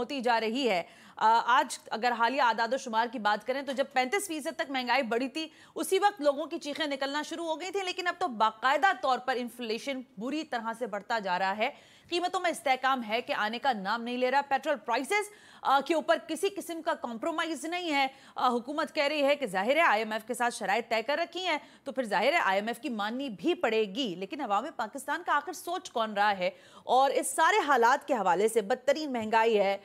होती जा रही है आज अगर हालिया आदाद शुमार की बात करें तो जब पैंतीस फीसद तक महंगाई बढ़ी थी उसी वक्त लोगों की चीखें निकलना शुरू हो गई थी लेकिन अब तो बाकायदा तौर पर इन्फ्लेशन बुरी तरह से बढ़ता जा रहा है कीमतों में इस्तेकाम है कि आने का नाम नहीं ले रहा पेट्रोल प्राइसेस के ऊपर किसी किस्म का कॉम्प्रोमाइज़ नहीं है हुकूमत कह रही है कि जाहिर है आईएमएफ के साथ शराय तय कर रखी है तो फिर जाहिर है आईएमएफ की माननी भी पड़ेगी लेकिन हवा में पाकिस्तान का आखिर सोच कौन रहा है और इस सारे हालात के हवाले से बदतरीन महंगाई है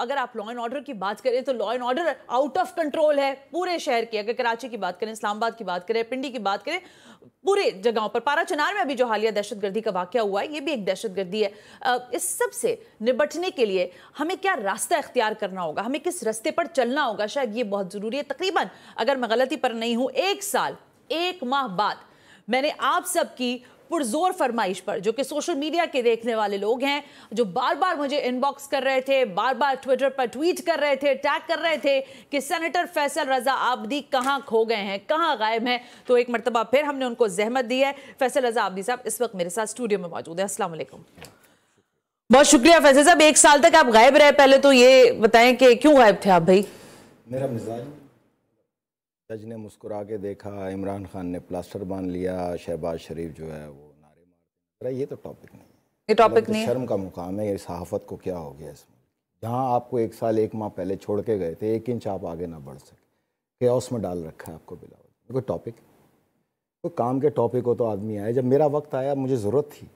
अगर आप लॉ एंड ऑर्डर की बात करें तो law and order out of control है पूरे शहर की अगर कराची की बात करें इस्लामाबाद की बात करें पिंडी की बात करें पूरे जगहों पर पारा चनार में अभी जो हालिया दहशतगर्दी का वाक्य हुआ है ये भी एक दहशतगर्दी है इस सब से निपटने के लिए हमें क्या रास्ता इख्तियार करना होगा हमें किस रास्ते पर चलना होगा शायद ये बहुत ज़रूरी है तकरीबन अगर मैं गलती पर नहीं हूँ एक साल एक माह बाद मैंने आप सबकी पुरजोर फरमाइश पर जो कि सोशल मीडिया के देखने वाले लोग हैं जो बार बार मुझे इनबॉक्स कर रहे थे बार बार ट्विटर पर ट्वीट कर रहे थे टैग कर रहे थे कि सेनेटर फैसल रजा आबदी कहाँ खो गए हैं कहाँ गायब हैं तो एक मरतबा फिर हमने उनको जहमत दी है फैसल रजा आबदी साहब इस वक्त मेरे साथ स्टूडियो में मौजूद है असला बहुत शुक्रिया फैसल साहब एक साल तक आप गायब रहे पहले तो ये बताएं कि क्यों गायब थे आप भाई मेरा मिजाज जज ने मुस्कुरा के देखा इमरान खान ने प्लास्टर बांध लिया शहबाज शरीफ जो है वो ये तो टॉपिक नहीं ये टॉपिक मतलब नहीं शर्म का मुकाम है ये सहाफत को क्या हो गया इसमें जहाँ आपको एक साल एक माह पहले छोड़ के गए थे एक इंच आप आगे ना बढ़ सके क्या उसमें डाल रखा है आपको बिलावल कोई टॉपिक कोई काम के टॉपिक हो तो आदमी आए जब मेरा वक्त आया मुझे ज़रूरत थी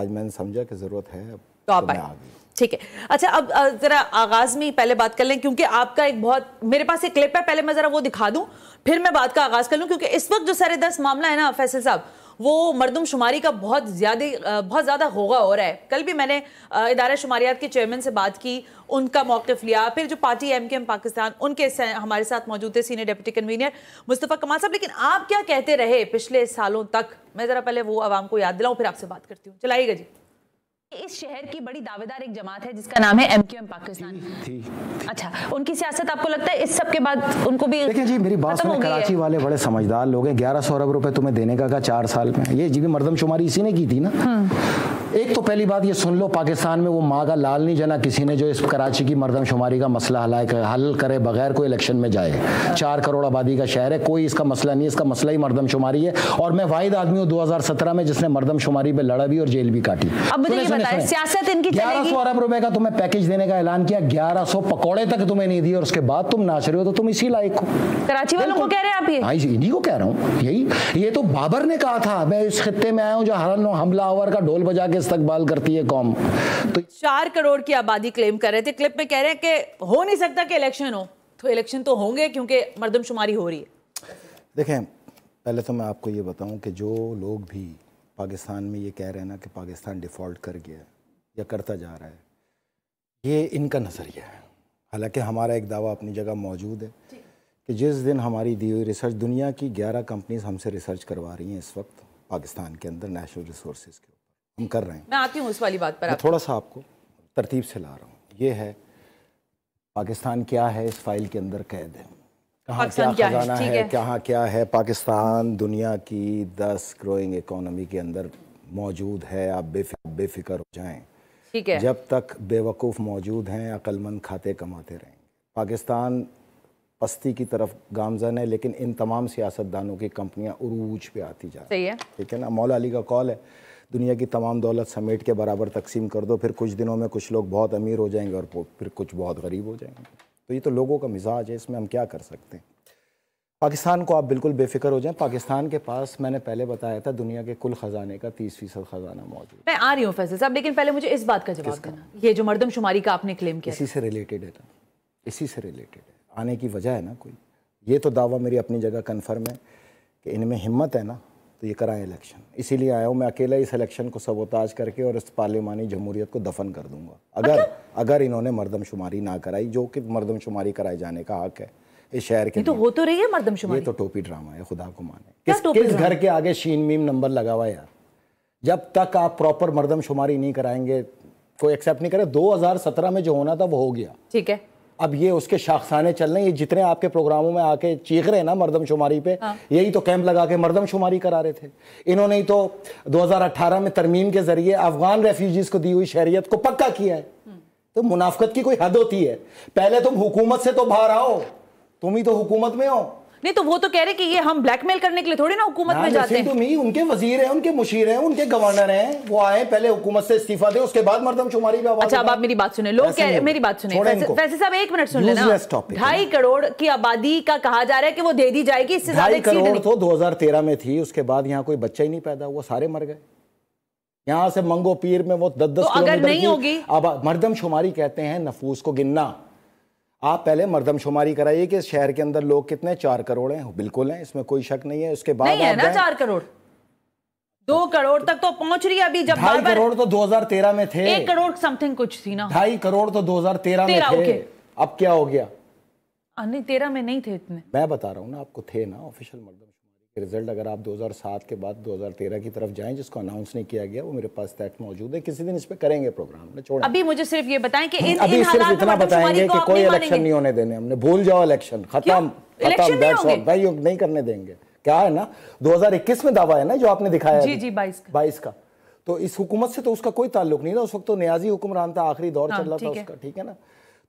आज मैंने समझा कि ज़रूरत है तो आप तो आए ठीक है अच्छा अब ज़रा आगाज़ में ही पहले बात कर लें क्योंकि आपका एक बहुत मेरे पास एक क्लिप है पहले मैं ज़रा वो दिखा दूं फिर मैं बात का आगाज़ कर लूं क्योंकि इस वक्त जो सारे दस मामला है ना फैसल साहब वो मरदमशुमारी का बहुत ज़्यादा बहुत ज़्यादा होगा हो रहा है कल भी मैंने इदारा शुमारियात के चेयरमैन से बात की उनका मौक़ लिया फिर जो party M K M Pakistan उनके हमारे साथ मौजूद थे सीनियर डिप्टी कन्वीनियर मुस्तफ़ा कमाल साहब लेकिन आप क्या कहते रहे पिछले सालों तक मैं ज़रा पहले वो आवाम को याद दिलाऊँ फिर आपसे बात करती हूँ चलाइएगा जी इस शहर की बड़ी दावेदार एक जमात है जिसका नाम है एम क्यू एम पाकिस्तान थी, थी। अच्छा उनकी सियासत आपको लगता है इस सब के बाद उनको भी देखिए जी मेरी बात सुनो कराची वाले बड़े समझदार लोग हैं ग्यारह सौ अरब रुपए तुम्हें देने का चार साल में ये जी भी मरदमशुमारी इसी ने की थी ना हम्म। एक तो पहली बात ये सुन लो पाकिस्तान में वो माँ का लाल नहीं जना किसी ने जो इस कराची की मरदमशुमारी का मसला हल हल करे बगैर कोई इलेक्शन में जाए चार करोड़ आबादी का शहर है कोई इसका मसला नहीं इसका मसला ही मरदमशुमारी है और मैं वाहिद आदमी हूँ दो हजार सत्रह में जिसने मरदमशुमारी पर लड़ा भी और जेल भी काटी ग्यारह सौ अरब रुपए का तुम्हें पैकेज देने का ऐलान किया ग्यारह सौ पकौड़े तक तुम्हें नहीं दी और उसके बाद तुम नाच रहे हो तो तुम इसी लायक हो कराची वालों को कह रहे हैं आप ये हाँ इन्हीं को कह रहा हूँ यही ये तो बाबर ने कहा था मैं इस खत्ते में आया हूँ जो हर हमला आवर का ढोल बजा के इस्तकबाल करती है कौम तो चार करोड़ की आबादी क्लेम कर रहे थे क्लिप में कह रहे हैं कि हो नहीं सकता कि इलेक्शन हो तो इलेक्शन तो होंगे क्योंकि मरदमशुमारी हो रही है देखें पहले तो मैं आपको ये बताऊं कि जो लोग भी पाकिस्तान में ये कह रहे हैं ना कि पाकिस्तान डिफ़ॉल्ट कर गया है या करता जा रहा है ये इनका नज़रिया है हालांकि हमारा एक दावा अपनी जगह मौजूद है कि जिस दिन हमारी दी हुई रिसर्च दुनिया की 11 कंपनीज हमसे रिसर्च करवा रही हैं इस वक्त पाकिस्तान के अंदर नेशनल रिसोर्स के हम कर रहे हैं मैं आती हूँ उस वाली बात पर थोड़ा सा आपको तरतीब से ला रहा हूँ ये है पाकिस्तान क्या है इस फाइल के अंदर कैद है कहाँ क्या, खजाना है, कहाँ क्या है पाकिस्तान दुनिया की दस ग्रोइंग इकोनॉमी के अंदर मौजूद है आप बेफिक बेफिक्र हो जाएं ठीक है जब तक बेवकूफ़ मौजूद हैं अक्लमंद खाते कमाते रहेंगे पाकिस्तान पस्ती की तरफ गामजन है लेकिन इन तमाम सियासतदानों की कंपनियाँ उरूज पे आती जा रही है ठीक है ना मौला अली का कॉल है दुनिया की तमाम दौलत समेट के बराबर तकसीम कर दो फिर कुछ दिनों में कुछ लोग बहुत अमीर हो जाएंगे और फिर कुछ बहुत गरीब हो जाएंगे तो ये तो लोगों का मिजाज है इसमें हम क्या कर सकते हैं पाकिस्तान को आप बिल्कुल बेफिक्र हो जाएं पाकिस्तान के पास मैंने पहले बताया था दुनिया के कुल खजाने का तीस फीसद खजाना मौजूद मैं आ रही हूँ फैसल साहब लेकिन पहले मुझे इस बात का जवाब देना ये जो शुमारी का आपने क्लेम किया इसी से रिलेटेड है ना इसी से रिलेटेड है आने की वजह है ना कोई ये तो दावा मेरी अपनी जगह कन्फर्म है कि इनमें हिम्मत है ना तो ये कराएं इलेक्शन इसीलिए आया हूँ मैं अकेला इस इलेक्शन को सबोताज करके और इस पार्लियामानी जमहूरियत को दफन कर दूंगा अगर अच्छा। अगर इन्होंने मरदमशुमारी ना कराई जो कि मरदमशुमारी कराए जाने का हक है इस शहर के तो हो तो रही है मरदमशुमारी ये तो टोपी ड्रामा है खुदा को माने किस किस घर के आगे शीन मीम नंबर लगा हुआ यार जब तक आप प्रॉपर मरदमशुमारी नहीं कराएंगे कोई एक्सेप्ट नहीं करे 2017 में जो होना था वो हो गया ठीक है अब ये उसके शाखसाने चल रहे हैं ये जितने आपके प्रोग्रामों में आके चीख रहे हैं ना मरदमशुमारी पे हाँ। यही तो कैंप लगा के मरदमशुमारी करा रहे थे इन्होंने ही तो 2018 में तरमीम के जरिए अफगान रेफ्यूजीज को दी हुई शहरीत को पक्का किया है हम्म। तो मुनाफ्त की कोई हद होती है पहले तुम हुकूमत से तो बाहर आओ तुम ही तो हुकूमत में हो नहीं तो वो तो कह रहे कि ये हम ब्लैकमेल करने के लिए थोड़ी ना हुकूमत में जाते हैं तुम ही उनके वजीर हैं उनके मुशीर हैं उनके गवर्नर हैं वो आए पहले हुकूमत से इस्तीफा दे उसके बाद मरदम शुमारी पे अच्छा अब आप मेरी बात सुने लोग कह रहे मेरी बात सुने वैसे साहब एक मिनट सुन लेना ढाई करोड़ की आबादी का कहा जा रहा है कि वो दे दी जाएगी इससे ज्यादा करोड़ तो 2013 में थी उसके बाद यहाँ कोई बच्चा ही नहीं पैदा हुआ सारे मर गए यहाँ से मंगो पीर में वो दस दस तो अगर नहीं होगी अब मरदम शुमारी कहते हैं नफूस को गिनना आप पहले मरदमशुमारी कराइए कि शहर के अंदर लोग कितने चार करोड़ हैं बिल्कुल हैं इसमें कोई शक नहीं है उसके बाद नहीं है ना चार करोड़ दो करोड़ तक तो पहुंच रही है अभी जब ढाई करोड़ तो 2013 में थे एक करोड़ समथिंग कुछ थी ना ढाई करोड़ तो 2013 में थे अब क्या हो गया नहीं तेरह में नहीं थे इतने मैं बता रहा हूँ ना आपको थे ना ऑफिशियल मर्दम रिज़ल्ट अगर आप 2007 के बाद 2013 की तरफ जाएं जिसको अनाउंस नहीं किया गया वो मेरे पास दैट मौजूद है किसी दिन इस पर करेंगे प्रोग्राम ने छोड़ा अभी मुझे सिर्फ ये बताएं कि इन, अभी इन सिर्फ इतना बताएंगे कि कोई इलेक्शन नहीं होने देने हमने भूल जाओ इलेक्शन खत्म खत्म भाई नहीं करने देंगे क्या है ना दो में दावा है ना जो आपने दिखाया जी जी बाईस का तो इस हुकूमत से तो उसका कोई ताल्लुक नहीं था उस वक्त तो न्याजी हुक्मरान था आखिरी दौर हाँ, चल रहा था उसका ठीक है ना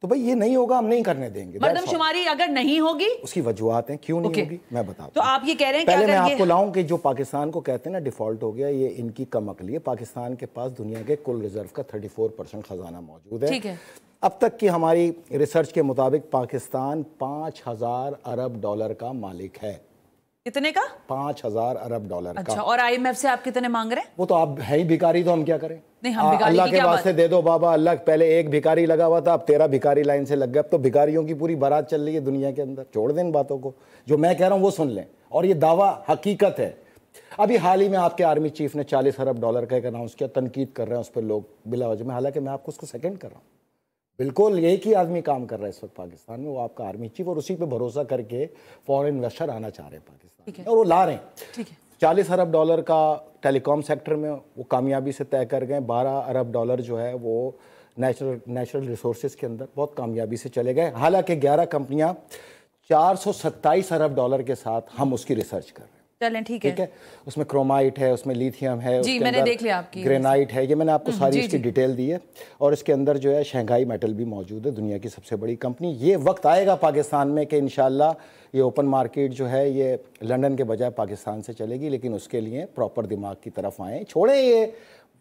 तो भाई ये नहीं होगा हम नहीं करने देंगे मरदमशुमारी अगर नहीं होगी उसकी वजुहत है क्यों नहीं होगी मैं बताऊँ तो आप ये कह रहे हैं पहले मैं आपको लाऊं कि जो पाकिस्तान को कहते हैं ना डिफॉल्ट हो गया ये इनकी कम अकली है पाकिस्तान के पास दुनिया के कुल रिजर्व का फोर परसेंट खजाना मौजूद है है अब तक की हमारी रिसर्च के मुताबिक पाकिस्तान पाँच हजार अरब डॉलर का मालिक है कितने का पाँच हजार अरब डॉलर अच्छा, का और आईएमएफ से आप कितने मांग रहे हैं वो तो आप है ही भिकारी तो हम क्या करें अल्लाह के वास्ते दे दो बाबा अल्लाह पहले एक भिकारी लगा हुआ था अब तेरा भिकारी लाइन से लग गया अब तो भिकारियों की पूरी बारात चल रही है दुनिया के अंदर छोड़ दें बातों को जो मैं कह रहा हूँ वो सुन लें और ये दावा हकीकत है अभी हाल ही में आपके आर्मी चीफ ने चालीस अरब डॉलर का एक अनाउंस किया तनकीद कर रहे हैं उस पर लोग बिला में हालांकि मैं आपको उसको सेकेंड कर रहा हूँ बिल्कुल एक ही आदमी काम कर रहा है इस वक्त पाकिस्तान में वो आपका आर्मी चीफ और उसी पे भरोसा करके फॉरेन इन्वेस्टर आना चाह रहे हैं पाकिस्तान और वो ला रहे हैं ठीक है चालीस अरब डॉलर का टेलीकॉम सेक्टर में वो कामयाबी से तय कर गए बारह अरब डॉलर जो है वो नेचुरल नेचुरल रिसोर्स के अंदर बहुत कामयाबी से चले गए हालांकि 11 कंपनियां 427 अरब डॉलर के साथ हम उसकी रिसर्च कर रहे हैं चलें ठीक है ठीक है उसमें क्रोमाइट है उसमें लिथियम है जी मैंने देख लिया आपकी ग्रेनाइट है ये मैंने आपको हम्म, सारी जी, इसकी डिटेल दी है और इसके अंदर जो है शंघाई मेटल भी मौजूद है दुनिया की सबसे बड़ी कंपनी ये वक्त आएगा पाकिस्तान में कि इन ये ओपन मार्केट जो है ये लंदन के बजाय पाकिस्तान से चलेगी लेकिन उसके लिए प्रॉपर दिमाग की तरफ आएँ छोड़ें ये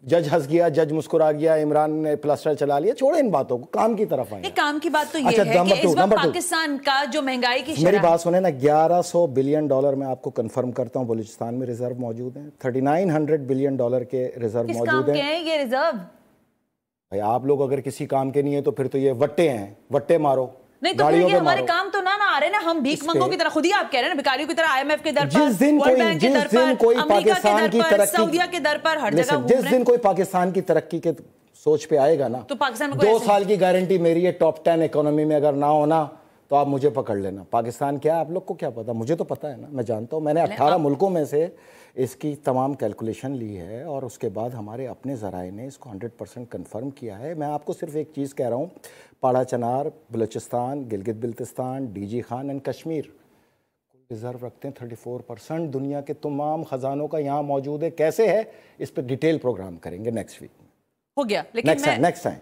जज हंस गया जज मुस्कुरा गया इमरान ने प्लास्टर चला लिया छोड़े इन बातों को काम की तरफ आए काम की बात तो ये अच्छा, है कि इस बार पाकिस्तान का जो महंगाई की मेरी बात सुने ना 1100 बिलियन डॉलर में आपको कंफर्म करता हूँ बलूचिस्तान में रिजर्व मौजूद है 3900 बिलियन डॉलर के रिजर्व मौजूद है ये रिजर्व भाई आप लोग अगर किसी काम के नहीं है तो फिर तो ये वट्टे हैं वट्टे मारो नहीं तो हमारे काम तो ना आ रहे ना हम भीख मंगों की तरह खुद ही आप कह रहे हैं भिखारियों की तरह आईएमएफ के दर पर वर्ल्ड बैंक के दर पर अमेरिका के दर पर सऊदीया के दर पर हर जगह जिस दिन कोई पाकिस्तान की तरक्की के सोच पे आएगा ना तो पाकिस्तान में दो साल की गारंटी मेरी है टॉप टेन इकोनॉमी में अगर ना होना तो आप मुझे पकड़ लेना पाकिस्तान क्या है आप लोग को क्या पता मुझे तो पता है ना मैं जानता हूँ मैंने अट्ठारह मुल्कों में से इसकी तमाम कैलकुलेशन ली है और उसके बाद हमारे अपने ज़राए ने इसको हंड्रेड परसेंट कन्फर्म किया है मैं आपको सिर्फ एक चीज़ कह रहा हूँ Parachinar Balochistan Gilgit Baltistan D G Khan and Kashmir reserve रखते हैं थर्टी फोर परसेंट दुनिया के तमाम ख़जानों का यहाँ मौजूद है कैसे है इस पर डिटेल प्रोग्राम करेंगे नेक्स्ट वीक में हो गया लेकिन नेक्स्ट टाइम नेक्स्ट टाइम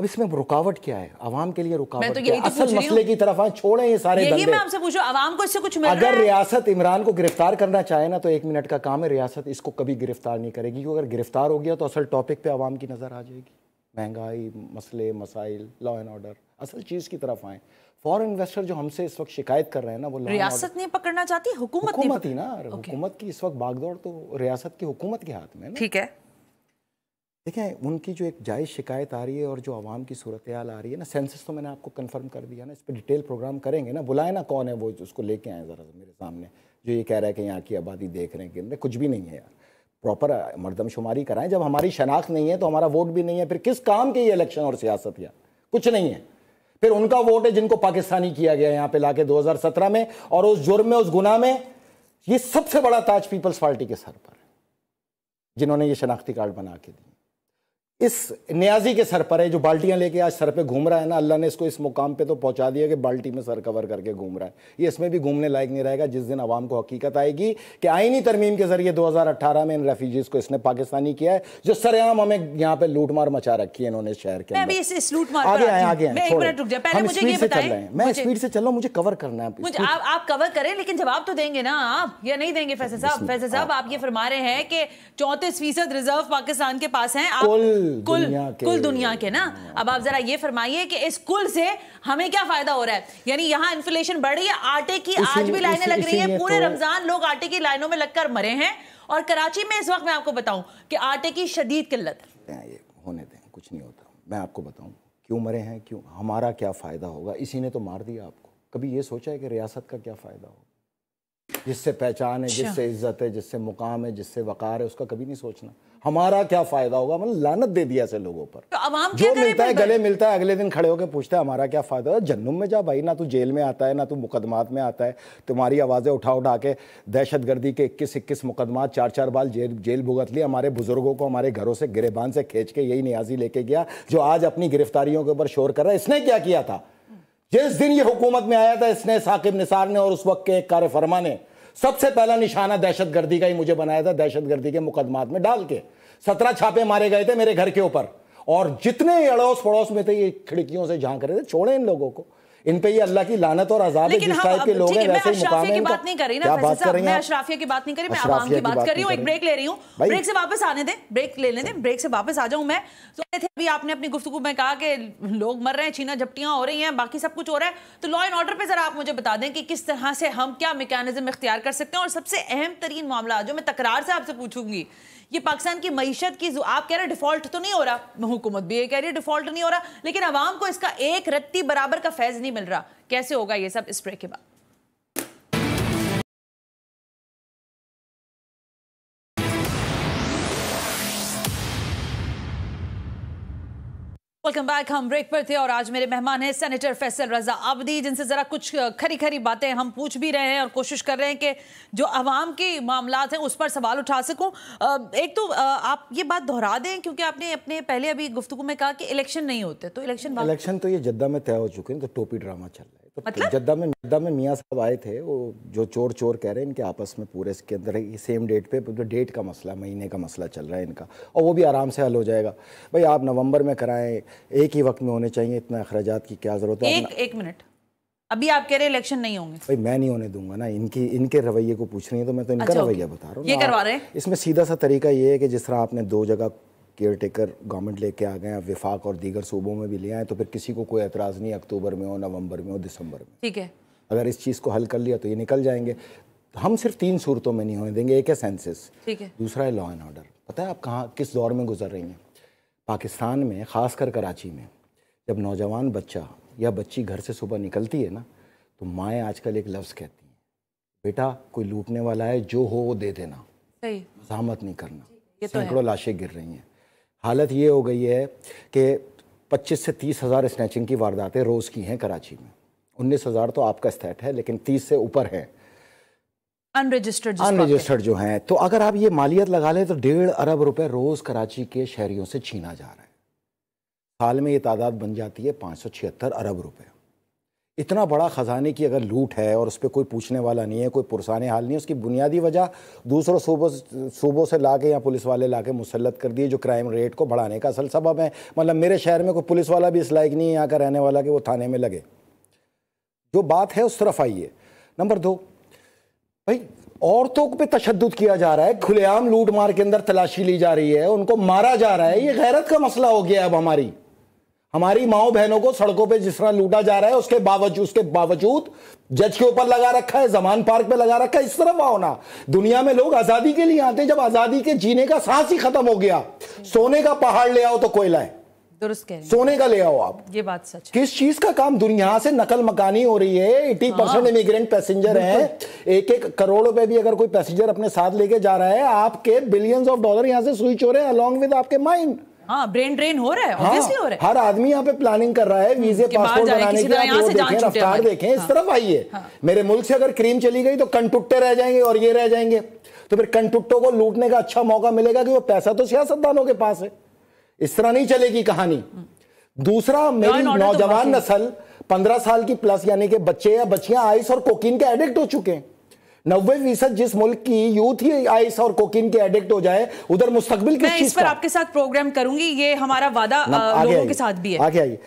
अब इसमें रुकावट क्या है आवाम के लिए तो रुकावट तो क्या असल मसले की तरफ आए छोड़े ये सारे यही मैं आपसे पूछूं आवाम को इससे कुछ मिल अगर रियासत इमरान को गिरफ्तार करना चाहे ना तो एक मिनट का काम है रियासत इसको कभी गिरफ्तार नहीं करेगी क्योंकि अगर गिरफ्तार हो गया तो असल टॉपिक पे आवाम की नज़र आ जाएगी महंगाई मसले मसाइल लॉ एंड ऑर्डर असल चीज़ की तरफ आए फॉरन इन्वेस्टर जो हमसे इस वक्त शिकायत कर रहे हैं ना वो रियासत नहीं पकड़ना चाहती हुकूमत ही ना हुकूमत की इस वक्त बागदौड़ तो रियासत की हुकूमत के हाथ में ठीक है देखें उनकी जो एक जायज़ शिकायत आ रही है और जो आवाम की सूरत हाल आ रही है ना सेंसस तो मैंने आपको कंफर्म कर दिया ना इस पर डिटेल प्रोग्राम करेंगे ना बुलाए ना कौन है वो उसको लेके आए ज़रा मेरे सामने जो ये कह रहा है कि यहाँ की आबादी देख रहे हैं कि अंदर कुछ भी नहीं है यार प्रॉपर मरदमशुमारी कराएं जब हमारी शनाख्त नहीं है तो हमारा वोट भी नहीं है फिर किस काम के ये इलेक्शन और सियासत यार कुछ नहीं है फिर उनका वोट है जिनको पाकिस्तानी किया गया यहाँ पे हज़ार सत्रह में और उस जुर्म में उस गुना में ये सबसे बड़ा ताज पीपल्स पार्टी के सर पर जिन्होंने ये शनाख्ती कार्ड बना के दिया इस न्याजी के सर पर है जो बाल्टियां लेके आज सर पे घूम रहा है ना अल्लाह ने इसको इस मुकाम पे तो पहुंचा दिया कि बाल्टी में सर कवर करके घूम रहा है ये इसमें भी घूमने लायक नहीं रहेगा जिस दिन आवाम को हकीकत आएगी कि आईनी तरमीम के जरिए 2018 में इन रेफ्यूजीज को इसने पाकिस्तानी किया है जो सरेआम हमें यहाँ पे लूटमार मचा रखी है इन्होंने शहर के आगे आए आगे हम स्पीड से चल रहे हैं मैं स्पीड से चल रहा हूँ मुझे कवर करना है आप कवर करें लेकिन जवाब तो देंगे ना आप या नहीं देंगे फैसल साहब फैसल साहब आप ये फरमा रहे हैं कि चौंतीस फीसद रिजर्व पाकिस्तान के पास है कुल कुल दुनिया के ना अब आप जरा ये फरमाइए कि इस कुल से हमें क्या फायदा हो रहा है यानी यहाँ इन्फ्लेशन बढ़ रही है आटे की आज भी लाइनें लग रही है पूरे तो- रमजान लोग आटे की लाइनों में लगकर मरे हैं और कराची में इस वक्त मैं आपको बताऊं कि आटे की शदीद किल्लत ये होने दें कुछ नहीं होता मैं आपको बताऊं क्यों मरे हैं क्यों हमारा क्या फ़ायदा होगा इसी ने तो मार दिया आपको कभी ये सोचा है कि रियासत का क्या फ़ायदा होगा जिससे पहचान है अच्छा। जिससे इज्जत है जिससे मुकाम है जिससे वकार है उसका कभी नहीं सोचना हमारा क्या फायदा होगा मतलब लानत दे दिया से लोगों पर तो जो मिलता है गले मिलता है अगले दिन खड़े होकर पूछता है हमारा क्या फायदा होगा जन्नुम में जा भाई ना तू जेल में आता है ना तू मुकदमात में आता है तुम्हारी आवाज़ें उठा उठा के दहशत गर्दी के इक्कीस इक्कीस मुकदमात चार चार बाल जेल जेल भुगत लिया हमारे बुजुर्गों को हमारे घरों से गिरेबान से खींच के यही न्याजी लेके गया जो आज अपनी गिरफ्तारियों के ऊपर शोर कर रहा है इसने क्या किया था जिस दिन ये हुकूमत में आया था इसने साकिब निसार ने और उस वक्त के एक कार फरमा ने सबसे पहला निशाना दहशतगर्दी का ही मुझे बनाया था दहशतगर्दी के मुकदमात में डाल के सत्रह छापे मारे गए थे मेरे घर के ऊपर और जितने अड़ोस पड़ोस में थे ये खिड़कियों से झांक रहे थे छोड़े इन लोगों को इन पे ये अल्लाह की लानत और अजाब है जिस हाँ, टाइप के लोग हैं वैसे ही मुकाम की बात नहीं कर रही ना बात कर रही मैं अशराफिया की बात नहीं कर रही मैं आवाम की बात कर रही हूं एक ब्रेक ले रही हूं ब्रेक से वापस आने दें ब्रेक ले लेने दें ब्रेक से वापस आ जाऊं मैं तो थे अभी आपने अपनी गुफ्तु में कहा कि लोग मर रहे हैं छीना झपटियां हो रही हैं बाकी सब कुछ हो रहा है तो लॉ एंड ऑर्डर पर जरा आप मुझे बता दें कि किस तरह से हम क्या मेकानिज्म इख्तियार कर सकते हैं और सबसे अहम तरीन मामला जो मैं तकरार से आपसे पूछूंगी ये पाकिस्तान की मीशत की आप कह रहे डिफॉल्ट तो नहीं हो रहा हुकूमत भी ये कह रही है डिफॉल्ट नहीं हो रहा लेकिन आवाम को इसका एक रत्ती बराबर का फैज नहीं मिल रहा कैसे होगा ये सब इस ब्रेक के बाद वेलकम बैक हम ब्रेक पर थे और आज मेरे मेहमान हैं सेनेटर फैसल रजा आबदी जिनसे ज़रा कुछ खरी खरी बातें हम पूछ भी रहे हैं और कोशिश कर रहे हैं कि जो आवाम के मामला हैं उस पर सवाल उठा सकूं एक तो आप ये बात दोहरा दें क्योंकि आपने अपने पहले अभी गुफ्तु में कहा कि इलेक्शन नहीं होते तो इलेक्शन इलेक्शन तो ये जद्दा में तय हो चुके हैं तो टोपी ड्रामा चल रहा है तो मतलब जद्दा में जद्दा में मियाँ साहब आए थे वो जो चोर चोर कह रहे हैं इनके आपस में पूरे इसके अंदर सेम डेट पे जो तो डेट का मसला महीने का मसला चल रहा है इनका और वो भी आराम से हल हो जाएगा भाई आप नवंबर में कराएं एक ही वक्त में होने चाहिए इतना अखराज की क्या ज़रूरत है एक, एक मिनट अभी आप कह रहे हैं इलेक्शन नहीं होंगे भाई मैं नहीं होने दूंगा ना इनकी इनके रवैये को पूछ रही है तो मैं तो इनका अच्छा, रवैया बता रहा हूँ इसमें सीधा सा तरीका ये है कि जिस तरह आपने दो जगह केयर टेकर गवर्नमेंट लेके आ गए हैं विफाक और दीगर सूबों में भी ले आए तो फिर किसी को कोई एतराज़ नहीं अक्टूबर में हो नवंबर में हो दिसंबर में ठीक है अगर इस चीज़ को हल कर लिया तो ये निकल जाएंगे हम सिर्फ तीन सूरतों में नहीं होने देंगे एक है सेंसिस ठीक है दूसरा है लॉ एंड ऑर्डर पता है आप कहाँ किस दौर में गुजर रही हैं पाकिस्तान में ख़ास कराची में जब नौजवान बच्चा या बच्ची घर से सुबह निकलती है ना तो माएँ आजकल एक लफ्ज़ कहती हैं बेटा कोई लूटने वाला है जो हो वो दे देना सही जहामत नहीं करना तो सैकड़ों लाशें गिर रही हैं हालत ये हो गई है कि 25 से तीस हज़ार स्नैचिंग की वारदातें रोज़ की हैं कराची में उन्नीस हज़ार तो आपका स्थैट है लेकिन तीस से ऊपर है अनरजिस्टर्ड अनरजिस्टर्ड जो हैं तो अगर आप ये मालियत लगा लें तो डेढ़ अरब रुपए रोज़ कराची के शहरीों से छीना जा रहा है साल में ये तादाद बन जाती है पाँच सौ छिहत्तर अरब रुपये इतना बड़ा ख़जाने की अगर लूट है और उस पर कोई पूछने वाला नहीं है कोई पुरसाने हाल नहीं है उसकी बुनियादी वजह दूसरों सूबों सूबों से ला के या पुलिस वाले ला के मुसलत कर दिए जो क्राइम रेट को बढ़ाने का असल सबब है मतलब मेरे शहर में कोई पुलिस वाला भी इस लायक नहीं है यहाँ का रहने वाला कि वो थाने में लगे जो बात है उस तरफ आइए नंबर दो भाई औरतों पर तशद किया जा रहा है खुलेआम लूट मार के अंदर तलाशी ली जा रही है उनको मारा जा रहा है ये गैरत का मसला हो गया अब हमारी हमारी माओ बहनों को सड़कों पे जिस तरह लूटा जा रहा है उसके बावजूद उसके बावजूद जज के ऊपर लगा रखा है जमान पार्क पे लगा रखा है इस तरह होना दुनिया में लोग आजादी के लिए आते हैं जब आजादी के जीने का सांस ही खत्म हो गया सोने का पहाड़ ले आओ तो कोयला है दुरुस्त सोने का ले आओ आप ये बात सच किस चीज का काम दुनिया से नकल मकानी हो रही है एटी परसेंट इमिग्रेंट पैसेंजर है एक एक करोड़ रुपए भी अगर कोई पैसेंजर अपने साथ लेके जा रहा है आपके बिलियंस ऑफ डॉलर यहाँ से स्विच हो रहे हैं अलॉन्ग विद आपके माइंड ब्रेन हाँ, ड्रेन हो रहा है हाँ, हो रहा है हर आदमी यहाँ पे प्लानिंग कर रहा है वीजे हम्म, पासपोर्ट बनाने की आप वो देखें रफ्तार देखें इस हाँ। तरफ आइए हाँ। मेरे मुल्क से अगर क्रीम चली गई तो कंटुट्टे रह जाएंगे और ये रह जाएंगे तो फिर कंटुट्टो को लूटने का अच्छा मौका मिलेगा कि वो पैसा तो सियासतदानों के पास है इस तरह नहीं चलेगी कहानी दूसरा मेरी तो नौजवान नस्ल पंद्रह साल की प्लस यानी कि बच्चे या बच्चियां आइस और कोकीन के एडिक्ट हो चुके हैं नब्बे फीसद जिस मुल्क की यूथ ही आइस और कोकिन के एडिक्ट हो जाए उधर मुस्तकबिल किस चीज पर आपके साथ प्रोग्राम करूंगी ये हमारा वादा लोगों के साथ भी है आगे आइए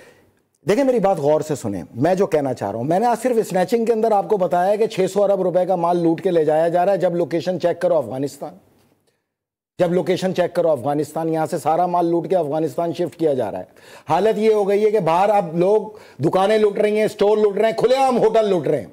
देखिए मेरी बात गौर से सुने मैं जो कहना चाह रहा हूं मैंने आज सिर्फ स्नैचिंग के अंदर आपको बताया कि 600 अरब रुपए का माल लूट के ले जाया जा रहा है जब लोकेशन चेक करो अफगानिस्तान जब लोकेशन चेक करो अफगानिस्तान यहाँ से सारा माल लूट के अफगानिस्तान शिफ्ट किया जा रहा है हालत ये हो गई है कि बाहर अब लोग दुकानें लूट रही हैं स्टोर लूट रहे हैं खुलेआम होटल लूट रहे हैं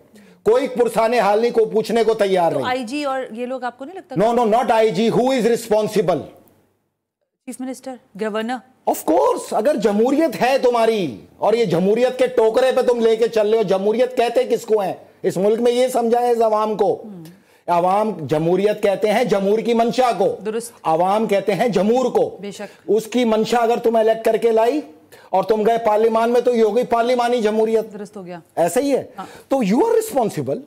कोई पुरसाने हाल को पूछने को तैयार तो नहीं आईजी और ये लोग आपको नहीं लगता no no not IG who is responsible chief minister governor of course अगर जमहूरियत है तुम्हारी और ये जमहूरियत के टोकरे पे तुम लेके चल रहे हो जमहूरियत कहते किसको है इस मुल्क में ये समझाए इस आवाम को hmm. आवाम जमूरियत कहते हैं जमूर की मंशा को आवाम कहते हैं जमूर को उसकी मंशा अगर तुम इलेक्ट करके लाई और तुम गए पार्लियामान में तो ये हो गई पार्लियामानी जमूरियत दुरुस्त हो गया ऐसा ही है हाँ। तो यू आर रिस्पॉन्सिबल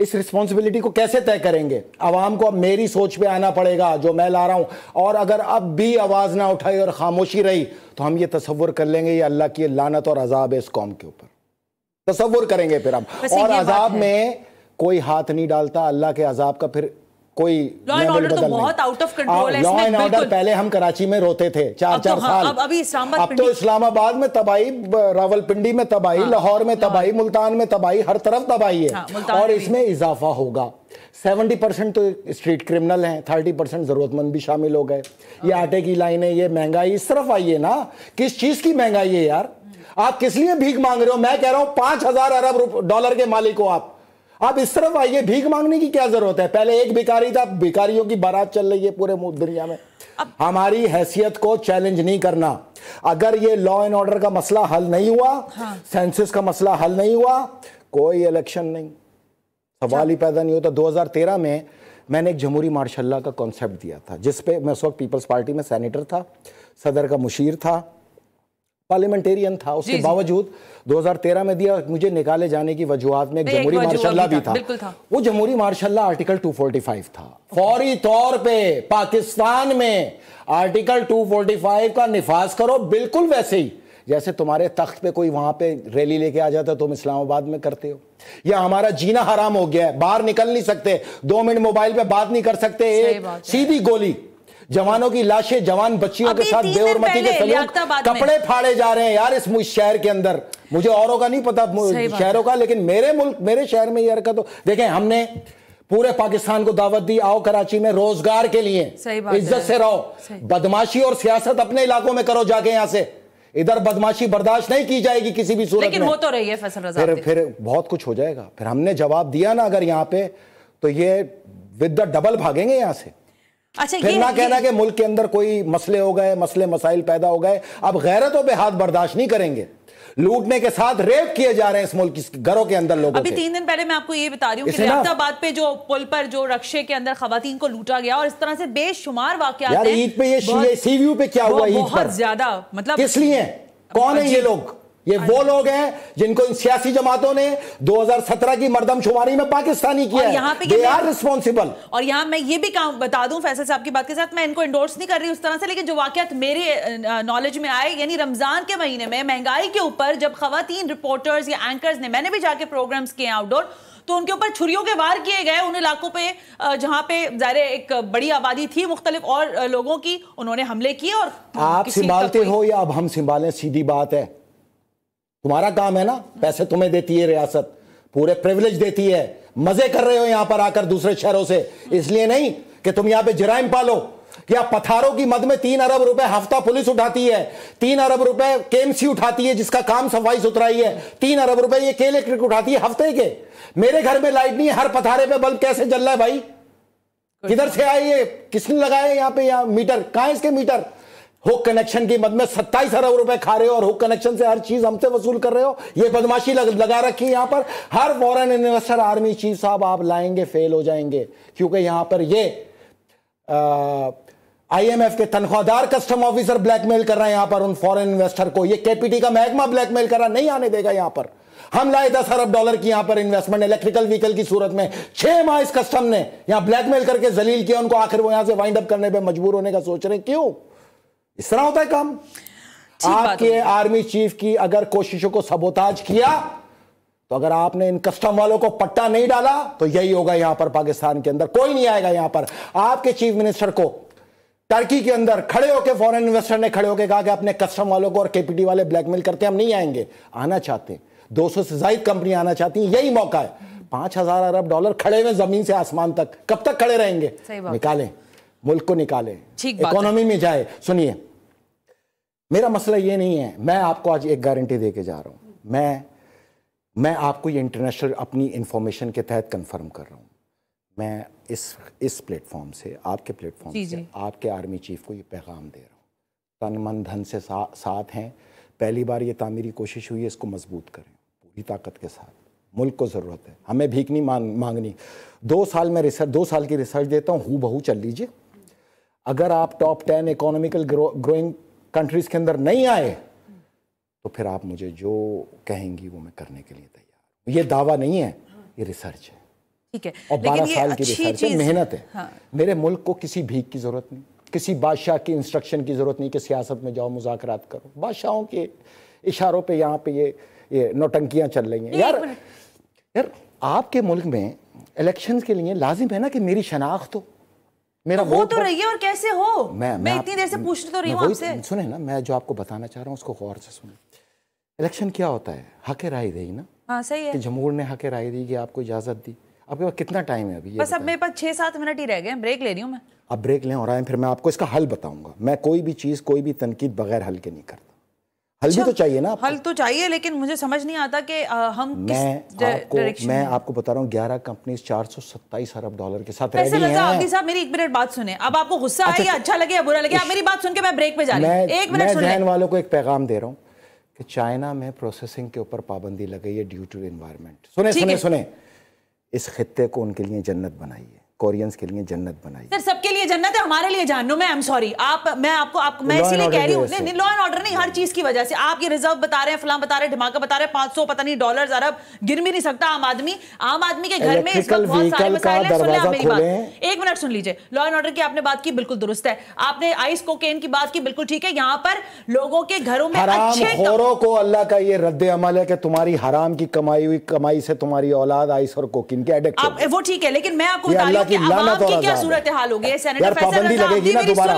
इस रिस्पॉन्सिबिलिटी को कैसे तय करेंगे आवाम को अब मेरी सोच पे आना पड़ेगा जो मैं ला रहा हूं और अगर अब भी आवाज ना उठाई और खामोशी रही तो हम ये तस्वुर कर लेंगे ये अल्लाह की लानत और अजाब है इस कौम के ऊपर तस्वुर करेंगे फिर हम और अजाब में कोई हाथ नहीं डालता अल्लाह के अजाब का फिर कोई लॉ एंड ऑर्डर तो, तो बहुत आउट ऑफ कंट्रोल है लॉ एंड ऑर्डर पहले हम कराची में रोते थे चार तो चार हाँ, साल अब अभी इस्लामाबाद अब तो इस्लामाबाद में हाँ। तबाही रावलपिंडी में तबाही हाँ, लाहौर में तबाही मुल्तान में तबाही हर तरफ तबाही है और इसमें इजाफा होगा सेवेंटी परसेंट तो स्ट्रीट क्रिमिनल हैं थर्टी परसेंट ज़रूरतमंद भी शामिल हो गए ये आटे की है ये महंगाई इस तरफ है ना किस चीज़ की महंगाई है यार आप किस लिए भीख मांग रहे हो मैं कह रहा हूँ पांच हज़ार अरब डॉलर के मालिक हो आप अब इस तरफ आइए भीख मांगने की क्या जरूरत है पहले एक भिकारी था भिकारियों की बारात चल रही है पूरे दुनिया में हमारी हैसियत को चैलेंज नहीं करना अगर ये लॉ एंड ऑर्डर का मसला हल नहीं हुआ हाँ। सेंसिस का मसला हल नहीं हुआ कोई इलेक्शन नहीं सवाल ही पैदा नहीं होता 2013 में मैंने एक जमहूरी मार्शाला का कॉन्सेप्ट दिया था जिसपे मैं उस वक्त पीपल्स पार्टी में सेनेटर था सदर का मुशीर था पार्लियामेंटेरियन था उसके बावजूद 2013 में दिया मुझे निकाले जाने की वजुहत में एक जमहूरी मार्शाला भी था, था।, था वो जमहूरी मार्शाला आर्टिकल 245 था फौरी तौर पे पाकिस्तान में आर्टिकल 245 का निफाज करो बिल्कुल वैसे ही जैसे तुम्हारे तख्त पे कोई वहां पे रैली लेके आ जाता तो तुम इस्लामाबाद में करते हो या हमारा जीना हराम हो गया है बाहर निकल नहीं सकते दो मिनट मोबाइल पे बात नहीं कर सकते एक सीधी गोली जवानों की लाशें जवान बच्चियों के साथ बेहरमती के सलूक कपड़े फाड़े जा रहे हैं यार इस शहर के अंदर मुझे औरों का नहीं पता शहरों का लेकिन मेरे मुल्क मेरे शहर में ये हरकत तो, देखें हमने पूरे पाकिस्तान को दावत दी आओ कराची में रोजगार के लिए इज्जत से रहो बदमाशी और सियासत अपने इलाकों में करो जाके यहाँ से इधर बदमाशी बर्दाश्त नहीं की जाएगी किसी भी सूरत लेकिन में हो तो रही है फैसल रजा फिर फिर बहुत कुछ हो जाएगा फिर हमने जवाब दिया ना अगर यहाँ पे तो ये विद द डबल भागेंगे यहाँ से अच्छा फिर ये, ना कहना कि मुल्क के अंदर कोई मसले हो गए मसले मसाइल पैदा हो गए अब गैरतों पे हाथ बर्दाश्त नहीं करेंगे लूटने के साथ रेप किए जा रहे हैं इस मुल्क घरों के अंदर लोगों अभी तीन दिन पहले मैं आपको ये बता रही हूँ अहमदाबाद पे जो पुल पर जो रक्षे के अंदर खातन को लूटा गया और इस तरह से बेशुमार वाकया ईद पे सीवी सी व्यू पे क्या हुआ बहुत ज्यादा मतलब इसलिए कौन है ये लोग ये वो लोग हैं जिनको इन सियासी जमातों ने 2017 की मर्दमशुमारी में पाकिस्तानी किया यहाँ पे दे आर रिस्पॉन्सिबल और यहाँ मैं ये भी काम बता दूं फैसल साहब की बात के साथ मैं इनको इंडोर्स नहीं कर रही उस तरह से लेकिन जो वाकत मेरे नॉलेज में आए यानी रमजान के महीने में महंगाई के ऊपर जब खातन रिपोर्टर्स या एंकर्स ने मैंने भी जाके प्रोग्राम्स किए आउटडोर तो उनके ऊपर छुरियों के वार किए गए उन इलाकों पे जहां पे जाहिर एक बड़ी आबादी थी मुख्तलिफ और लोगों की उन्होंने हमले किए और आप संभालते हो या अब हम संभालें सीधी बात है तुम्हारा काम है ना पैसे तुम्हें देती है रियासत पूरे प्रिविलेज देती है मजे कर रहे हो यहां पर आकर दूसरे शहरों से इसलिए नहीं कि तुम यहां पे जराइम पालो या पथारों की मद में तीन अरब रुपए हफ्ता पुलिस उठाती है तीन अरब रुपए केएमसी उठाती है जिसका काम सफाई सुथराई है तीन अरब रुपए ये के इलेक्ट्रिक उठाती है हफ्ते के मेरे घर में लाइट नहीं है हर पथारे पे बल्ब कैसे जल रहा है भाई किधर से आए ये किसने लगाए यहाँ पे यहां मीटर कहा इसके मीटर हुक कनेक्शन की मद में सत्ताईस अरब रुपए खा रहे हो और हुक कनेक्शन से हर चीज हमसे वसूल कर रहे हो ये बदमाशी लग, लगा रखी है यहां पर हर फॉरन इन्वेस्टर आर्मी चीफ साहब आप लाएंगे फेल हो जाएंगे क्योंकि यहां पर ये आईएमएफ के तनख्वाहदार कस्टम ऑफिसर ब्लैकमेल कर रहे हैं यहां पर उन फॉरन इन्वेस्टर को ये केपीटी का महकमा ब्लैकमेल कर रहा नहीं आने देगा यहां पर हम लाए दस अरब डॉलर की यहां पर इन्वेस्टमेंट इलेक्ट्रिकल व्हीकल की सूरत में छह माह इस कस्टम ने यहां ब्लैकमेल करके जलील किया उनको आखिर वो यहां से वाइंड अप करने पर मजबूर होने का सोच रहे क्यों इस तरह होता है काम आपके आर्मी चीफ की अगर कोशिशों को सबोताज किया तो अगर आपने इन कस्टम वालों को पट्टा नहीं डाला तो यही होगा यहां पर पाकिस्तान के अंदर कोई नहीं आएगा यहां पर आपके चीफ मिनिस्टर को टर्की के अंदर खड़े होकर फॉरेन इन्वेस्टर ने खड़े होकर कहा कि अपने कस्टम वालों को और केपीटी वाले ब्लैकमेल करते हम नहीं आएंगे आना चाहते हैं सौ से जायद कंपनियां आना चाहती हैं यही मौका है पांच हजार अरब डॉलर खड़े हुए जमीन से आसमान तक कब तक खड़े रहेंगे निकालें मुल्क को निकालें इकोनॉमी में जाए सुनिए मेरा मसला ये नहीं है मैं आपको आज एक गारंटी दे के जा रहा हूँ मैं मैं आपको ये इंटरनेशनल अपनी इंफॉर्मेशन के तहत कंफर्म कर रहा हूँ मैं इस इस प्लेटफॉर्म से आपके प्लेटफॉर्म से आपके आर्मी चीफ को ये पैगाम दे रहा हूँ तन मन धन से सा, साथ हैं पहली बार ये तामीरी कोशिश हुई है इसको मजबूत करें पूरी ताकत के साथ मुल्क को ज़रूरत है हमें भीख नहीं मांग मांगनी दो साल में रिसर्च दो साल की रिसर्च देता हूँ हु बहू चल लीजिए अगर आप top ten economical growing countries के अंदर नहीं आए तो फिर आप मुझे जो कहेंगी वो मैं करने के लिए तैयार ये दावा नहीं है ये रिसर्च है ठीक है और बारह साल की रिसर्च है मेहनत है हाँ। मेरे मुल्क को किसी भीख की जरूरत नहीं किसी बादशाह की इंस्ट्रक्शन की ज़रूरत नहीं कि सियासत में जाओ मुजाकरात करो बादशाहों के इशारों पे यहाँ पे ये ये नौटंकियाँ चल रही हैं यार यार आपके मुल्क में इलेक्शंस के लिए लाजिम है ना कि मेरी शनाख्त हो मेरा तो हो तो रही है और कैसे हो मैं मैं इतनी देर से पूछ तो रही हूँ आपसे सुने ना मैं जो आपको बताना चाह रहा हूँ उसको गौर से सुने इलेक्शन क्या होता है हक राय देगी ना हाँ सही है जमहूर ने हक राय दी कि आपको इजाजत दी आपके पास कितना टाइम है अभी बस अब मेरे पास छः सात मिनट ही रह गए ब्रेक ले रही हूँ मैं अब ब्रेक लें और आए फिर मैं आपको इसका हल बताऊंगा मैं कोई भी चीज़ कोई भी तनकीद बगैर हल के नहीं करता हल भी अच्छा, तो चाहिए ना हल तो चाहिए लेकिन मुझे समझ नहीं आता कि हम मैं किस आपको मैं आपको बता रहा हूँ ग्यारह कंपनी चार सौ सत्ताईस अरब डॉलर के साथ रेडी हैं साहब मेरी एक मिनट बात सुने अब आपको गुस्सा अच्छा, आएगा अच्छा, अच्छा लगे या बुरा लगे आप मेरी बात सुन के मैं ब्रेक पे जा रही हूँ एक मिनट सुन वालों को एक पैगाम दे रहा हूँ कि चाइना में प्रोसेसिंग के ऊपर पाबंदी लगाई है ड्यू टू इन्वायरमेंट सुने सुने सुने इस खत्े को उनके लिए जन्नत बनाइए कोरियंस के लिए जन्नत बनाई सर सबके लिए जन्नत है हमारे लिए जानो मैं आई एम सॉरी आप मैं आपको आप मैं इसीलिए कह रही हूँ नहीं लॉ एंड ऑर्डर नहीं हर चीज की वजह से आप ये रिजर्व बता रहे हैं फलां बता रहे हैं धमाका बता रहे हैं पाँच सौ पता नहीं डॉलर अरब गिर भी नहीं सकता आम आदमी आम आदमी के घर में इस वक्त बहुत सारे मसाइल है सुन लें मेरी बात एक मिनट सुन लीजिए लॉ एंड ऑर्डर की आपने बात की बिल्कुल दुरुस्त है आपने आइस कोकेन की बात की बिल्कुल ठीक है यहाँ पर लोगों के घरों में अच्छे को अल्लाह का ये रद्द अमल है कि तुम्हारी हराम की कमाई हुई कमाई से तुम्हारी औलाद आइस और कोकिन के एडिक्ट वो ठीक है लेकिन मैं आपको बता तो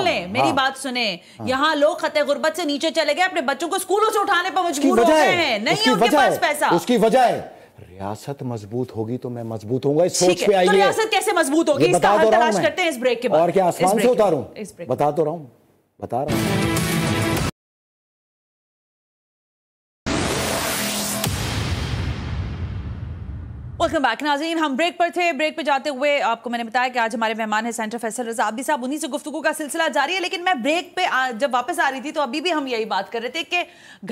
मेरी हाँ। बात सुने यहाँ लोग खतः गुर्बत से नीचे चले गए अपने बच्चों को स्कूलों से उठाने पर मजबूर हो गए हैं नहीं पास पैसा उसकी वजह रियासत मजबूत होगी तो मैं मजबूत होगा इस सोच पे तो आई रियासत कैसे मजबूत होगी इसका तो तलाश करते हैं इस ब्रेक के बाद और क्या आसमान से बता तो रहा हूँ बता रहा हूँ वेलकम बैक नाजीन हम ब्रेक पर थे ब्रेक पर जाते हुए आपको मैंने बताया कि आज हमारे मेहमान हैं सेंटर फैसल रजा अभी साहब उन्हीं से गुफ्तु का सिलसिला जारी है लेकिन मैं ब्रेक पे आ, जब वापस आ रही थी तो अभी भी हम यही बात कर रहे थे कि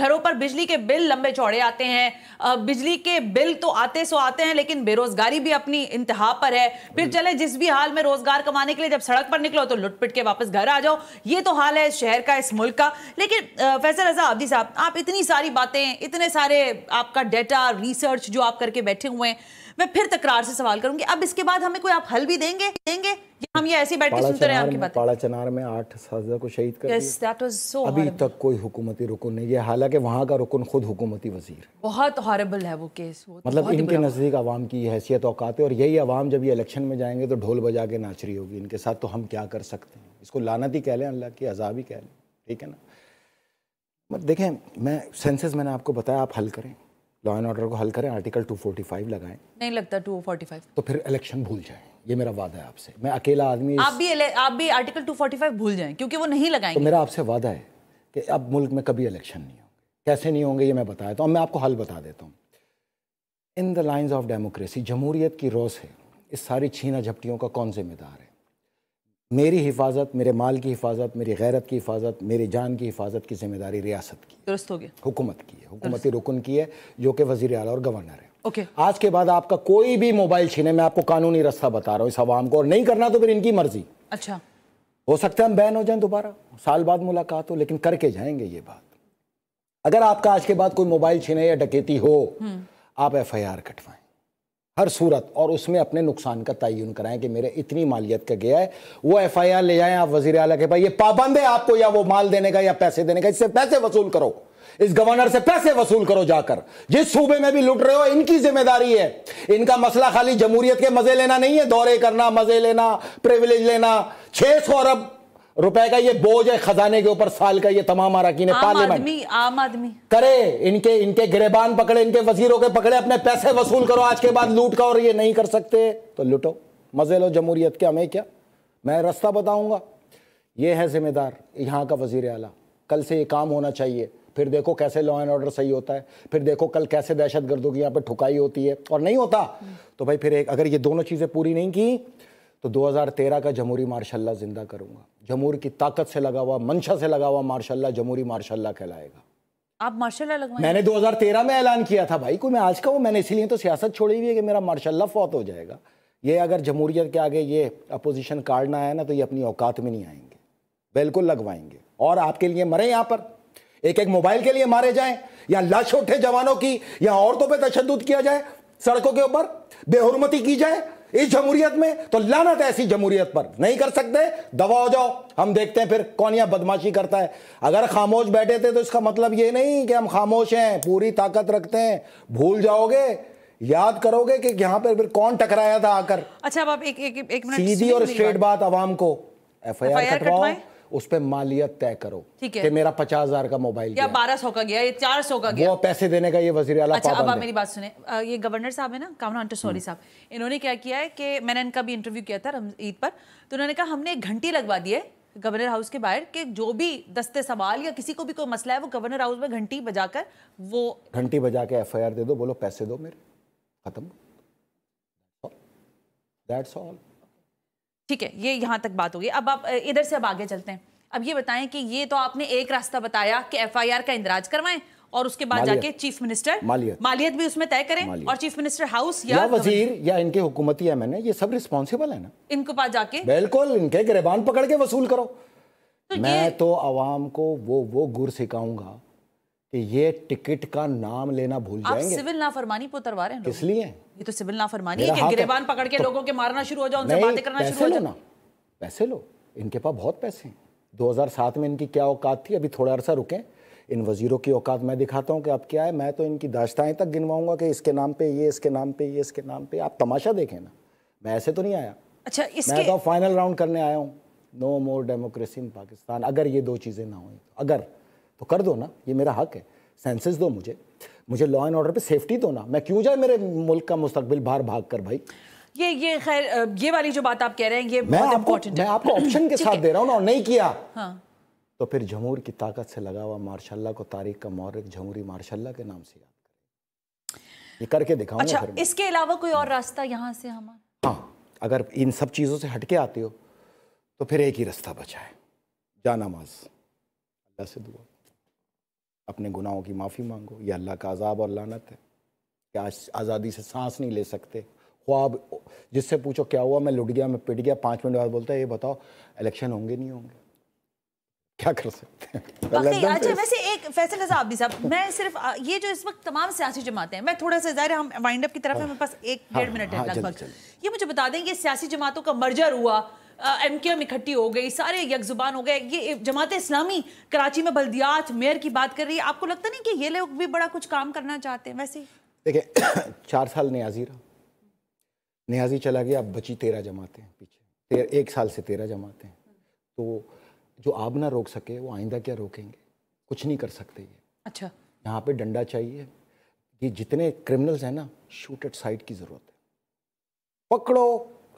घरों पर बिजली के बिल लंबे चौड़े आते हैं बिजली के बिल तो आते सो आते हैं लेकिन बेरोजगारी भी अपनी इंतहा पर है फिर हम्म। चले जिस भी हाल में रोजगार कमाने के लिए जब सड़क पर निकलो तो लुटपिट के वापस घर आ जाओ ये तो हाल है इस शहर का इस मुल्क का लेकिन फैसल रजा अभी साहब आप इतनी सारी बातें इतने सारे आपका डेटा रिसर्च जो आप करके बैठे हुए हैं मैं फिर तकरार से सवाल करूंगी अब इसके बाद हमें कोई आप हल भी देंगे देंगे हम ये ऐसे बैठ के सुनते रहे आपकी बात पाड़ा चनार में आठ साजा को शहीद कर yes, so अभी तक कोई हुकूमती रुकन नहीं है हालांकि वहाँ का रुकन खुद हुकूमती वजीर बहुत हॉरेबल है वो केस वो तो मतलब इनके नज़दीक आवाम की हैसियत औकात है और यही आवाम जब ये इलेक्शन में जाएंगे तो ढोल बजा के नाच रही होगी इनके साथ तो हम क्या कर सकते हैं इसको लानत ही कह लें अल्लाह की अजाब ही कह लें ठीक है ना देखें मैं सेंसेस मैंने आपको बताया आप हल करें लॉ एंड ऑर्डर को हल करें आर्टिकल 245 लगाएं नहीं लगता 245 तो फिर इलेक्शन भूल जाएं ये मेरा वादा है आपसे मैं अकेला आदमी आप भी आप भी आर्टिकल 245 भूल जाएं क्योंकि वो नहीं लगाएंगे तो मेरा आपसे वादा है कि अब मुल्क में कभी इलेक्शन नहीं होंगे कैसे नहीं होंगे ये मैं बता देता हूँ तो, मैं आपको हल बता देता हूँ in the lines of democracy जमहूरीत की रोस है इस सारी छीना झपटियों का कौन जिम्मेदार है मेरी हिफाजत मेरे माल की हिफाजत मेरी गैरत की हिफाजत मेरी जान की हिफाजत की जिम्मेदारी रियासत की दुरुस्त हो गया हुकूमत की है हुकूमती रुकन की है जो कि वजी अला और गवर्नर है ओके आज के बाद आपका कोई भी मोबाइल छीने मैं आपको कानूनी रास्ता बता रहा हूँ इस आवाम को और नहीं करना तो फिर इनकी मर्जी अच्छा हो सकता है हम बैन हो जाए दोबारा साल बाद मुलाकात हो लेकिन करके जाएंगे ये बात अगर आपका आज के बाद कोई मोबाइल छीने या डकैती हो हम्म। आप एफ आई आर कटवाएं हर सूरत और उसमें अपने नुकसान का तयन कराएं कि मेरे इतनी मालियत का गया है वो एफ आई आर ले जाएं आप वजीर अला के भाई ये पाबंद है आपको या वो माल देने का या पैसे देने का इससे पैसे वसूल करो इस गवर्नर से पैसे वसूल करो जाकर जिस सूबे में भी लुट रहे हो इनकी जिम्मेदारी है इनका मसला खाली जमहूरियत के मजे लेना नहीं है दौरे करना मजे लेना प्रिविलेज लेना छह सौ अरब रुपए का ये बोझ है खजाने के ऊपर साल का ये तमाम अरकान पार्लियामेंट आम आदमी करे इनके इनके गिरेबान पकड़े इनके वजीरों के पकड़े अपने पैसे वसूल करो आज के बाद लूट का और ये नहीं कर सकते तो लुटो मजे लो जमहूरियत के हमें क्या मैं रास्ता बताऊंगा ये है जिम्मेदार यहाँ का वजीर अला कल से ये काम होना चाहिए फिर देखो कैसे लॉ एंड ऑर्डर सही होता है फिर देखो कल कैसे दहशत गर्दों की यहाँ पर ठुकाई होती है और नहीं होता तो भाई फिर एक अगर ये दोनों चीज़ें पूरी नहीं की तो 2013 का जमहूरी मार्शाला ज़िंदा करूंगा जमूर की ताकत से लगा हुआ मंशा से लगा हुआ मार्शाला जमहूरी मार्शाला कहलाएगा आप मार्शाला लगवा मैंने 2013 में ऐलान किया था भाई कोई मैं आज का हूँ मैंने इसीलिए तो सियासत छोड़ी हुई है कि मेरा मार्शाला फौत हो जाएगा ये अगर जमहूरियत के आगे ये अपोजिशन कार्ड ना आया ना तो ये अपनी औकात में नहीं आएंगे बिल्कुल लगवाएंगे और आपके लिए मरे यहाँ पर एक एक मोबाइल के लिए मारे जाए या लाश उठे जवानों की या औरतों पर तशद किया जाए सड़कों के ऊपर बेहरमती की जाए इस जमहूरियत में तो लानत ऐसी जमहूरियत पर नहीं कर सकते दबाओ जाओ हम देखते हैं फिर कौन यह बदमाशी करता है अगर खामोश बैठे थे तो इसका मतलब ये नहीं कि हम खामोश हैं पूरी ताकत रखते हैं भूल जाओगे याद करोगे कि यहां पर फिर कौन टकराया था आकर अच्छा अब एक, एक, एक, एक सीधी और स्ट्रेट बात आवाम को एफ आई आर कटवाओ उस पर मालियत तय करो ठीक है मेरा पचास हजार का मोबाइल या बारह सौ का गया ये चार सौ का गया वो पैसे देने का ये वजी अला अच्छा अब आप मेरी बात सुने आ, ये गवर्नर साहब है ना कामना हंटर सॉरी हम्म। साहब इन्होंने क्या किया है कि मैंने इनका भी इंटरव्यू किया था ईद पर तो उन्होंने कहा हमने एक घंटी लगवा दी है गवर्नर हाउस के बाहर के जो भी दस्ते सवाल या किसी को भी कोई मसला है वो गवर्नर हाउस में घंटी बजाकर वो घंटी बजा के एफ दे दो बोलो पैसे दो मेरे खत्म दैट्स ऑल ठीक है ये यहाँ तक बात होगी अब आप इधर से अब आगे चलते हैं अब ये बताएं कि ये तो आपने एक रास्ता बताया कि एफआईआर का इंदराज करवाएं और उसके बाद जाके चीफ मिनिस्टर मालियत मालियत भी उसमें तय करें और चीफ मिनिस्टर हाउस या, या वजीर या इनके हुकूमती एमएन ये सब रिस्पॉन्सिबल है ना इनको पास जाके बिल्कुल इनके गिरबान पकड़ के वसूल करो तो मैं तो आवाम को वो वो गुर सिखाऊंगा कि ये टिकट का नाम लेना भूल आप जाएंगे सिविल नाफरमानी पर उतरवा रहे हैं किस लिए ये तो सिविल नाफरमानी है कि गिरेबान पकड़ के तो, लोगों के मारना शुरू हो जाओ उनसे बातें करना शुरू हो जाओ पैसे लो इनके पास बहुत पैसे हैं 2007 में इनकी क्या औकात थी अभी थोड़ा अरसा रुकें इन वजीरों की औकात मैं दिखाता हूँ कि आप क्या है मैं तो इनकी दाश्ताएं तक गिनवाऊंगा कि इसके नाम पे ये इसके नाम पे ये इसके नाम पे आप तमाशा देखें ना मैं ऐसे तो नहीं आया अच्छा मैं तो फाइनल राउंड करने आया हूँ no more democracy in Pakistan अगर ये दो चीज़ें ना हो अगर तो कर दो ना ये मेरा हक है सेंसेस दो मुझे मुझे लॉ एंड ऑर्डर पे सेफ्टी दो ना मैं क्यों जाए मेरे मुल्क का मुस्तबिल बाहर भाग कर भाई ये ये खैर ये वाली जो बात आप कह रहे हैं ये मैं आपको, मैं आपको ऑप्शन के साथ दे रहा हूँ ना नहीं किया हाँ। तो फिर जमूर की ताकत से लगा हुआ मार्शाला को तारीख का मौर्य जमहूरी मार्शाला के नाम से याद करें ये करके दिखाऊंगा अच्छा, इसके अलावा कोई और रास्ता यहाँ से हमारा हाँ अगर इन सब चीज़ों से हटके आते हो तो फिर एक ही रास्ता बचा है जा नमाज अल्लाह से दुआ अपने गुनाहों की माफ़ी मांगो ये अल्लाह का अजाब और लानत है कि आज आज़ादी से सांस नहीं ले सकते ख्वाब जिससे पूछो क्या हुआ मैं लुट गया मैं पिट गया पाँच मिनट बाद बोलता है ये बताओ इलेक्शन होंगे नहीं होंगे क्या कर सकते हैं अच्छा वैसे एक फैसल साहब साहब मैं सिर्फ ये जो इस वक्त तमाम सियासी जमातें हैं मैं थोड़ा सा जाहिर हम वाइंड अप की तरफ है हाँ। मेरे पास एक हाँ, डेढ़ मिनट है हाँ, लगभग ये मुझे बता दें कि सियासी जमातों का मर्जर हुआ एम के एम इकट्ठी हो गई सारे यकजुबान हो गए ये जमात इस्लामी कराची में बल्दियात मेयर की बात कर रही है आपको लगता नहीं कि ये लोग भी बड़ा कुछ काम करना चाहते हैं वैसे देखिए चार साल न्याजी रहा न्याजी चला गया अब बची तेरह जमातें पीछे तेर, एक साल से तेरह जमातें तो जो आप ना रोक सके वो आइंदा क्या रोकेंगे कुछ नहीं कर सकते ये अच्छा यहाँ पे डंडा चाहिए ये जितने क्रिमिनल्स हैं ना शूट एट साइड की ज़रूरत है पकड़ो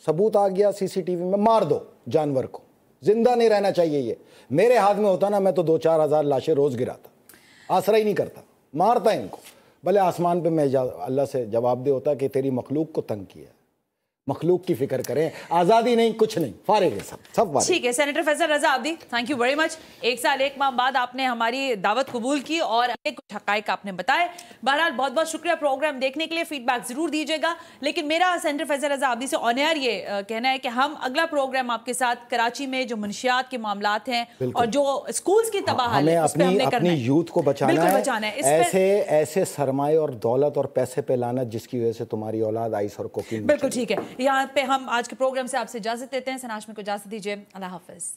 सबूत आ गया सीसीटीवी में मार दो जानवर को जिंदा नहीं रहना चाहिए ये मेरे हाथ में होता ना मैं तो दो चार हजार लाशें रोज गिराता आसरा ही नहीं करता मारता इनको भले आसमान पे मैं अल्लाह से जवाब दे होता कि तेरी मखलूक को तंग किया मखलूक की फिक्र करें आज़ादी नहीं कुछ नहीं फारिग है सब सब ठीक है senator Faisal Raza Abidi thank you very much एक साल एक माह बाद आपने हमारी दावत कबूल की और कुछ हक आपने बताए बहरहाल बहुत बहुत शुक्रिया प्रोग्राम देखने के लिए फीडबैक ज़रूर दीजिएगा लेकिन मेरा सेंटर फैजल रजा आबदी से ऑनर ये कहना है कि हम अगला प्रोग्राम आपके साथ कराची में जो मनशियात के मामला हैं और जो स्कूल की तबाह अपनी यूथ को बचाना है ऐसे ऐसे सरमाए और दौलत और पैसे पे लाना जिसकी वजह से तुम्हारी औलाद आइस और कोकिन बिल्कुल ठीक है यहाँ पे हम आज के प्रोग्राम से आपसे इजाजत देते हैं सनाश में को इजाजत दीजिए अल्लाह हाफिज़